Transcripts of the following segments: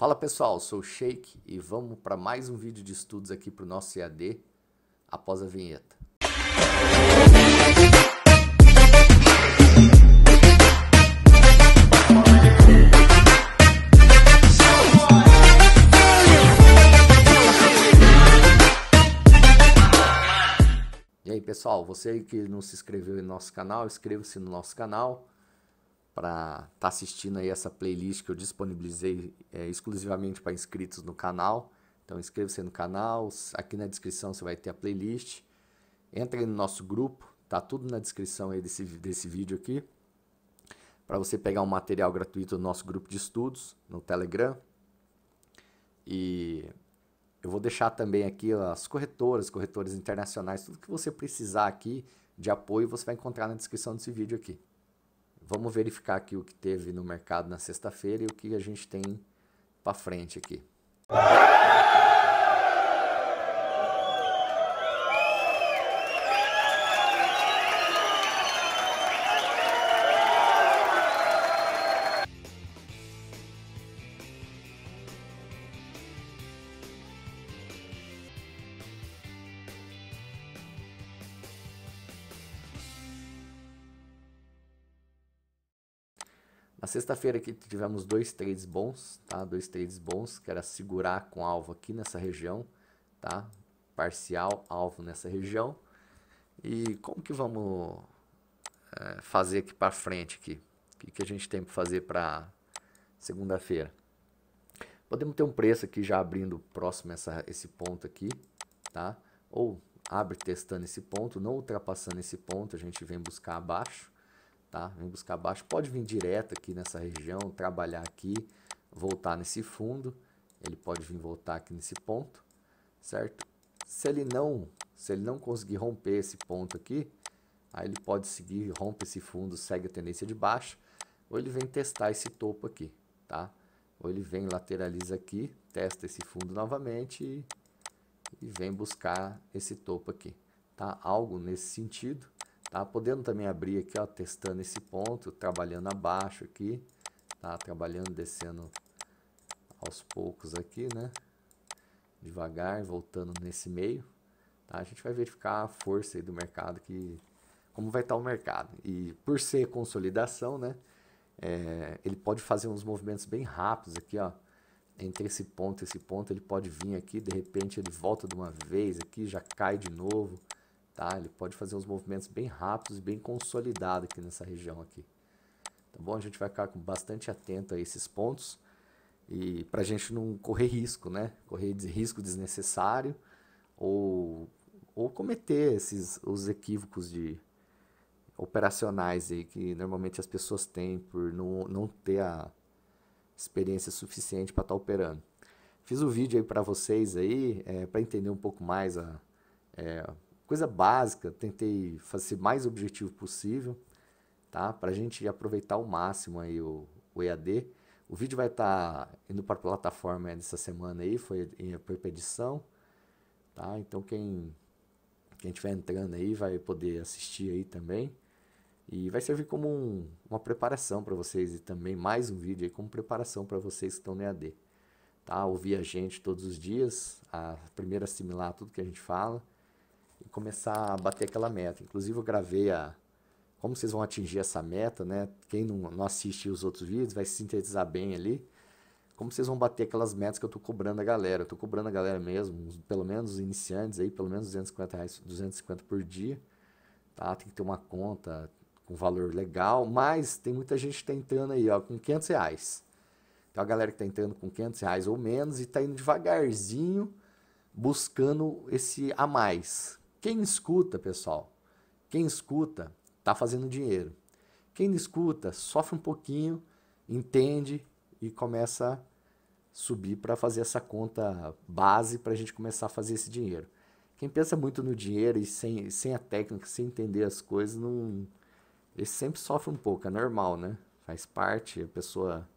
Fala pessoal, sou o Sheik e vamos para mais um vídeo de estudos aqui para o nosso EAD após a vinheta. E aí pessoal, você que não se inscreveu no nosso canal, inscreva-se no nosso canal para estar tá assistindo aí essa playlist que eu disponibilizei é, exclusivamente para inscritos no canal. Então inscreva-se no canal, aqui na descrição você vai ter a playlist. Entre no nosso grupo, tá tudo na descrição aí desse, desse vídeo aqui. Para você pegar um material gratuito do nosso grupo de estudos no Telegram. E eu vou deixar também aqui as corretoras, corretores internacionais, tudo que você precisar aqui de apoio você vai encontrar na descrição desse vídeo aqui. Vamos verificar aqui o que teve no mercado na sexta-feira e o que a gente tem para frente aqui. sexta-feira aqui tivemos dois trades bons, tá? Dois trades bons, que era segurar com alvo aqui nessa região, tá? Parcial alvo nessa região. E como que vamos é, fazer aqui para frente aqui? O que, que a gente tem para fazer para segunda-feira? Podemos ter um preço aqui já abrindo próximo a esse ponto aqui, tá? Ou abre testando esse ponto, não ultrapassando esse ponto, a gente vem buscar abaixo tá? Vem buscar baixo, pode vir direto aqui nessa região, trabalhar aqui, voltar nesse fundo, ele pode vir voltar aqui nesse ponto, certo? Se ele não, se ele não conseguir romper esse ponto aqui, aí ele pode seguir, rompe esse fundo, segue a tendência de baixo, ou ele vem testar esse topo aqui, tá? Ou ele vem, lateraliza aqui, testa esse fundo novamente e, e vem buscar esse topo aqui, tá? Algo nesse sentido, Tá? Podendo também abrir aqui, ó, testando esse ponto, trabalhando abaixo aqui, tá? Trabalhando, descendo aos poucos aqui, né? Devagar, voltando nesse meio, tá? A gente vai verificar a força do mercado, que, como vai estar tá o mercado. E por ser consolidação, né? É, ele pode fazer uns movimentos bem rápidos aqui, ó entre esse ponto e esse ponto, ele pode vir aqui, de repente ele volta de uma vez aqui, já cai de novo, Tá? Ele pode fazer uns movimentos bem rápidos e bem consolidado aqui nessa região aqui. Tá bom? A gente vai ficar bastante atento a esses pontos e para a gente não correr risco, né? Correr risco desnecessário ou, ou cometer esses os equívocos de operacionais aí que normalmente as pessoas têm por não, não ter a experiência suficiente para estar tá operando. Fiz o um vídeo aí para vocês aí é, eh, para entender um pouco mais a é, coisa básica, tentei fazer mais objetivo possível, tá? Para a gente aproveitar ao máximo aí o, o EAD. O vídeo vai estar tá indo para a plataforma nessa semana aí, foi em edição, tá? Então quem quem estiver entrando aí vai poder assistir aí também. E vai servir como um, uma preparação para vocês e também mais um vídeo aí como preparação para vocês que estão no EAD. Tá? Ouvir a gente todos os dias, a primeira assimilar tudo que a gente fala, começar a bater aquela meta. Inclusive eu gravei a como vocês vão atingir essa meta, né? Quem não, não assiste os outros vídeos vai sintetizar bem ali. Como vocês vão bater aquelas metas que eu estou cobrando a galera? Eu estou cobrando a galera mesmo, pelo menos os iniciantes aí, pelo menos 250 reais, 250 por dia. Tá? Tem que ter uma conta com valor legal, mas tem muita gente que tá entrando aí, ó, com 500 reais. Então a galera que tá entrando com 500 reais ou menos e tá indo devagarzinho buscando esse a mais, quem escuta, pessoal, quem escuta está fazendo dinheiro. Quem não escuta sofre um pouquinho, entende e começa a subir para fazer essa conta base para a gente começar a fazer esse dinheiro. Quem pensa muito no dinheiro e sem, sem a técnica, sem entender as coisas, não, ele sempre sofre um pouco, é normal, né? Faz parte, a pessoa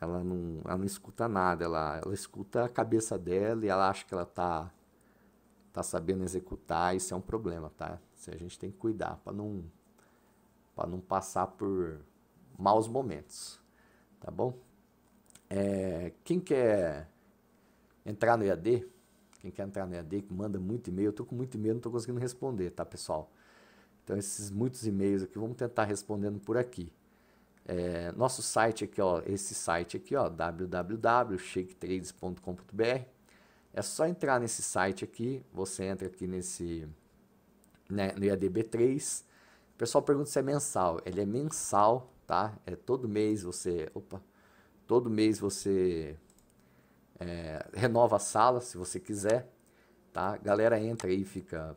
ela não, ela não escuta nada, ela, ela escuta a cabeça dela e ela acha que ela está tá sabendo executar, isso é um problema, tá? Isso a gente tem que cuidar para não para não passar por maus momentos, tá bom? É, quem quer entrar no EAD, quem quer entrar no EAD, que manda muito e-mail, eu tô com muito e-mail, não tô conseguindo responder, tá, pessoal? Então esses muitos e-mails aqui, vamos tentar respondendo por aqui. É, nosso site aqui, ó, esse site aqui, ó, www.shaketrades.com.br é só entrar nesse site aqui, você entra aqui nesse né, no IADB3. O pessoal pergunta se é mensal. Ele é mensal, tá? É todo mês você, opa, todo mês você é, renova a sala se você quiser, tá? Galera entra aí, fica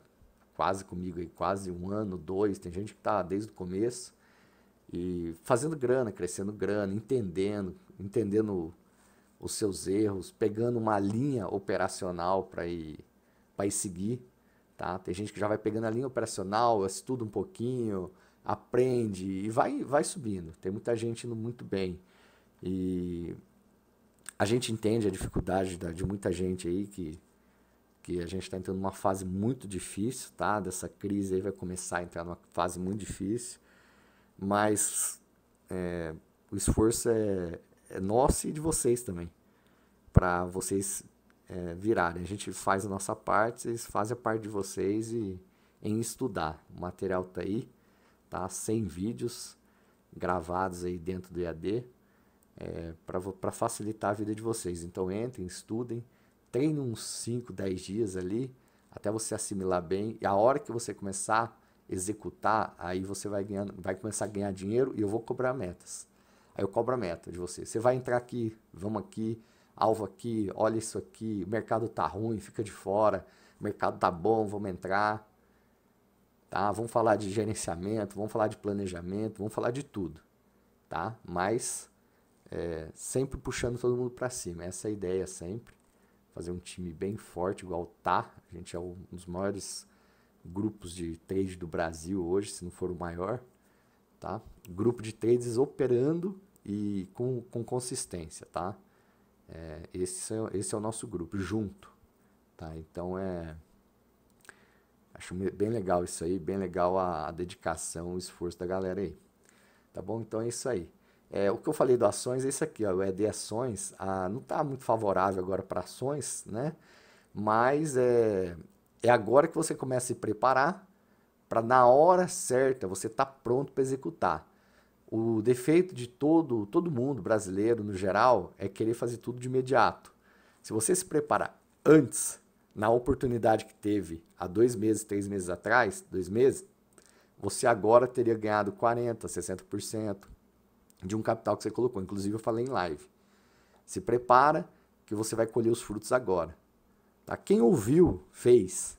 quase comigo aí, quase um ano, dois. Tem gente que tá desde o começo e fazendo grana, crescendo grana, entendendo, entendendo os seus erros, pegando uma linha operacional para ir, ir seguir. Tá? Tem gente que já vai pegando a linha operacional, estuda um pouquinho, aprende e vai, vai subindo. Tem muita gente indo muito bem. E a gente entende a dificuldade da, de muita gente aí que, que a gente está entrando numa fase muito difícil, tá? Dessa crise aí vai começar a entrar numa fase muito difícil. Mas é, o esforço é, é nosso e de vocês também, para vocês é, virarem. A gente faz a nossa parte, vocês fazem a parte de vocês e em estudar. O material tá aí, tá? 100 vídeos gravados aí dentro do EAD é, para facilitar a vida de vocês. Então entrem, estudem, treinem uns 5, 10 dias ali até você assimilar bem. E a hora que você começar a executar, aí você vai, ganhando, vai começar a ganhar dinheiro e eu vou cobrar metas. Aí eu cobro a meta de você. Você vai entrar aqui, vamos aqui, alvo aqui, olha isso aqui, o mercado tá ruim, fica de fora, o mercado tá bom, vamos entrar. Tá? Vamos falar de gerenciamento, vamos falar de planejamento, vamos falar de tudo, tá? Mas é, sempre puxando todo mundo para cima. Essa é a ideia sempre. Fazer um time bem forte, igual tá. A gente é um dos maiores grupos de trade do Brasil hoje, se não for o maior tá? Grupo de traders operando e com, com consistência, tá? É, esse, é, esse é o nosso grupo, junto, tá? Então é... Acho bem legal isso aí, bem legal a, a dedicação, o esforço da galera aí. Tá bom? Então é isso aí. É, o que eu falei do ações é isso aqui, ó, o ED ações, a, não está muito favorável agora para ações, né? Mas é, é agora que você começa a se preparar para na hora certa você estar tá pronto para executar. O defeito de todo, todo mundo brasileiro no geral é querer fazer tudo de imediato. Se você se preparar antes, na oportunidade que teve há dois meses, três meses atrás, dois meses, você agora teria ganhado 40%, 60% de um capital que você colocou. Inclusive, eu falei em live. Se prepara que você vai colher os frutos agora. Tá? Quem ouviu, fez.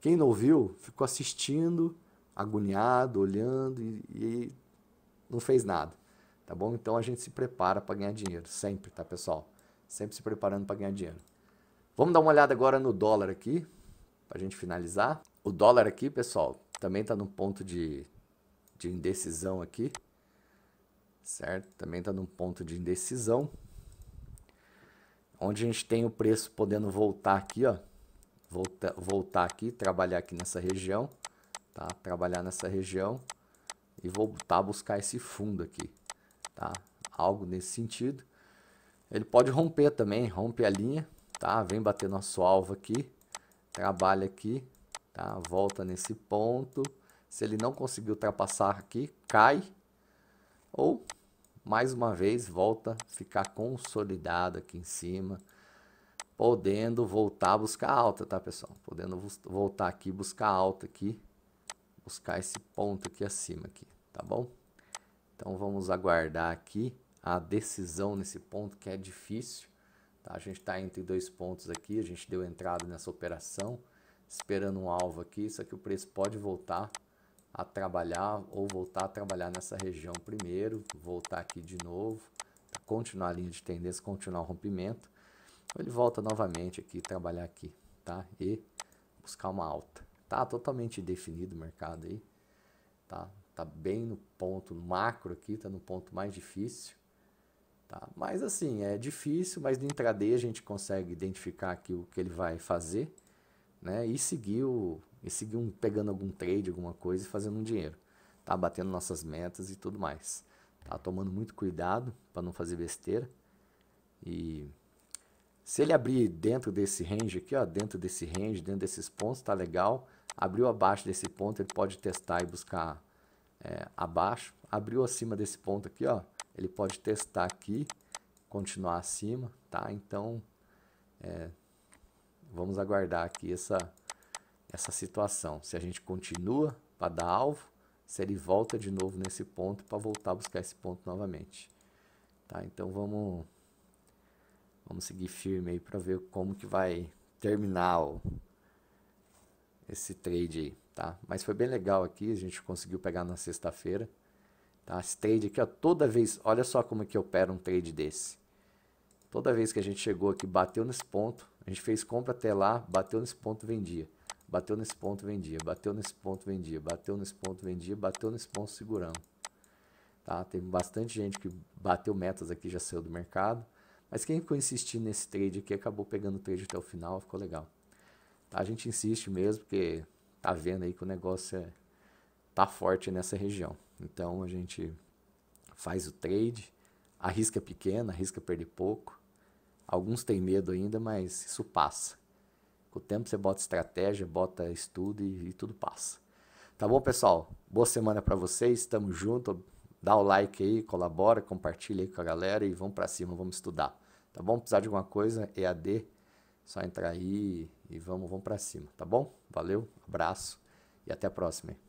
Quem não viu ficou assistindo, agoniado, olhando e, e não fez nada, tá bom? Então a gente se prepara para ganhar dinheiro, sempre, tá pessoal? Sempre se preparando para ganhar dinheiro. Vamos dar uma olhada agora no dólar aqui, para a gente finalizar. O dólar aqui, pessoal, também está num ponto de, de indecisão aqui, certo? Também está num ponto de indecisão, onde a gente tem o preço podendo voltar aqui, ó, volta, voltar aqui, trabalhar aqui nessa região, tá? Trabalhar nessa região e voltar a buscar esse fundo aqui, tá? Algo nesse sentido. Ele pode romper também, rompe a linha, tá? Vem bater nosso alvo aqui, trabalha aqui, tá? Volta nesse ponto. Se ele não conseguir ultrapassar aqui, cai ou mais uma vez volta ficar consolidado aqui em cima, podendo voltar a buscar alta, tá, pessoal? Podendo voltar aqui, buscar alta aqui, buscar esse ponto aqui acima aqui, tá bom? Então vamos aguardar aqui a decisão nesse ponto que é difícil, tá? A gente está entre dois pontos aqui, a gente deu entrada nessa operação, esperando um alvo aqui, só que o preço pode voltar a trabalhar ou voltar a trabalhar nessa região primeiro, voltar aqui de novo, continuar a linha de tendência, continuar o rompimento, ele volta novamente aqui, trabalhar aqui, tá? E buscar uma alta. Tá totalmente definido o mercado aí, tá? Tá bem no ponto macro aqui, tá no ponto mais difícil, tá? Mas assim, é difícil, mas no intraday a gente consegue identificar aqui o que ele vai fazer, né? E seguir, o, e seguir um, pegando algum trade, alguma coisa e fazendo um dinheiro, tá? Batendo nossas metas e tudo mais, tá? Tomando muito cuidado para não fazer besteira e se ele abrir dentro desse range aqui, ó, dentro desse range, dentro desses pontos, tá legal. Abriu abaixo desse ponto, ele pode testar e buscar é, abaixo. Abriu acima desse ponto aqui, ó, ele pode testar aqui, continuar acima, tá? Então, é, vamos aguardar aqui essa, essa situação. Se a gente continua para dar alvo, se ele volta de novo nesse ponto para voltar a buscar esse ponto novamente. Tá? Então, vamos Vamos seguir firme aí para ver como que vai terminar o, esse trade aí, tá? Mas foi bem legal aqui, a gente conseguiu pegar na sexta-feira, tá? Esse trade aqui, ó, toda vez, olha só como que opera um trade desse. Toda vez que a gente chegou aqui, bateu nesse ponto, a gente fez compra até lá, bateu nesse ponto, vendia. Bateu nesse ponto, vendia. Bateu nesse ponto, vendia. Bateu nesse ponto, vendia. Bateu nesse ponto, segurando. Tá? Tem bastante gente que bateu metas aqui, já saiu do mercado. Mas quem ficou insistindo nesse trade aqui acabou pegando o trade até o final, ficou legal. A gente insiste mesmo, porque tá vendo aí que o negócio é, tá forte nessa região. Então a gente faz o trade, a risca é pequena, arrisca é perder pouco. Alguns têm medo ainda, mas isso passa. Com o tempo você bota estratégia, bota estudo e, e tudo passa. Tá bom, pessoal? Boa semana para vocês. Tamo junto dá o like aí, colabora, compartilha aí com a galera e vamos para cima, vamos estudar. Tá bom? Precisar de alguma coisa, EAD, só entrar aí e vamos, vamos para cima, tá bom? Valeu, abraço e até a próxima. Hein?